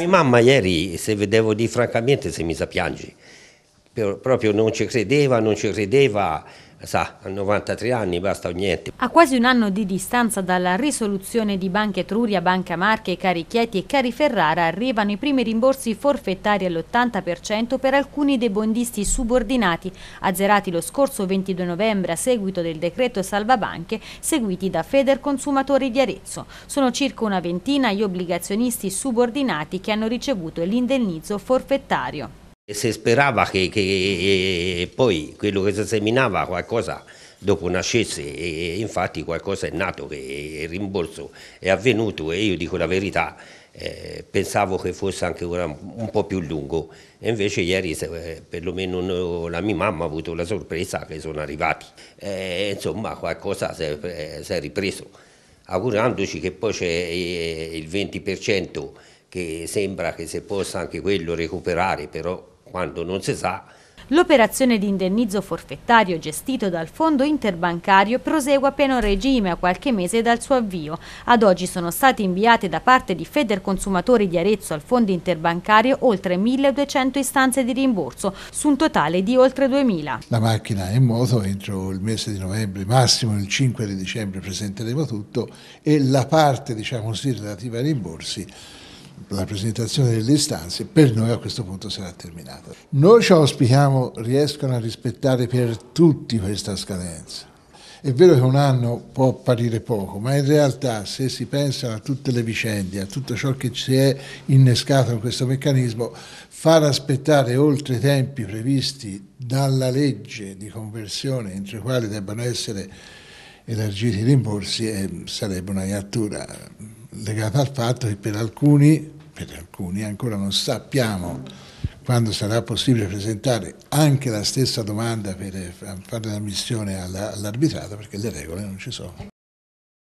Mia mamma ieri, se vedevo di francamente, si è messa a piangere. Proprio non ci credeva, non ci credeva sa, a 93 anni basta o niente. A quasi un anno di distanza dalla risoluzione di Banca Etruria, Banca Marche, Cari Chieti e Cari Ferrara arrivano i primi rimborsi forfettari all'80% per alcuni dei bondisti subordinati, azzerati lo scorso 22 novembre a seguito del decreto salvabanche seguiti da Feder Consumatori di Arezzo. Sono circa una ventina gli obbligazionisti subordinati che hanno ricevuto l'indennizzo forfettario. E si sperava che, che poi quello che si seminava qualcosa dopo nascesse e infatti qualcosa è nato, che il rimborso è avvenuto e io dico la verità, eh, pensavo che fosse anche un, un po' più lungo e invece ieri eh, perlomeno la mia mamma ha avuto la sorpresa che sono arrivati eh, insomma qualcosa si è, eh, si è, ripreso augurandoci che poi c'è eh, il 20% che sembra che si possa anche quello recuperare però quando non si sa. L'operazione di indennizzo forfettario gestito dal fondo interbancario prosegue a pieno regime a qualche mese dal suo avvio. Ad oggi sono state inviate da parte di Federconsumatori di Arezzo al fondo interbancario oltre 1200 istanze di rimborso, su un totale di oltre 2000. La macchina è in moto entro il mese di novembre, massimo il 5 di dicembre presenteremo tutto e la parte diciamo così, relativa ai rimborsi la presentazione delle istanze per noi a questo punto sarà terminata. Noi ci auspichiamo riescano a rispettare per tutti questa scadenza. È vero che un anno può apparire poco, ma in realtà se si pensa a tutte le vicende, a tutto ciò che si è innescato in questo meccanismo, far aspettare oltre i tempi previsti dalla legge di conversione entro i quali debbano essere elargiti i rimborsi eh, sarebbe una iattura legata al fatto che per alcuni, per alcuni ancora non sappiamo quando sarà possibile presentare anche la stessa domanda per fare l'ammissione all'arbitrato perché le regole non ci sono.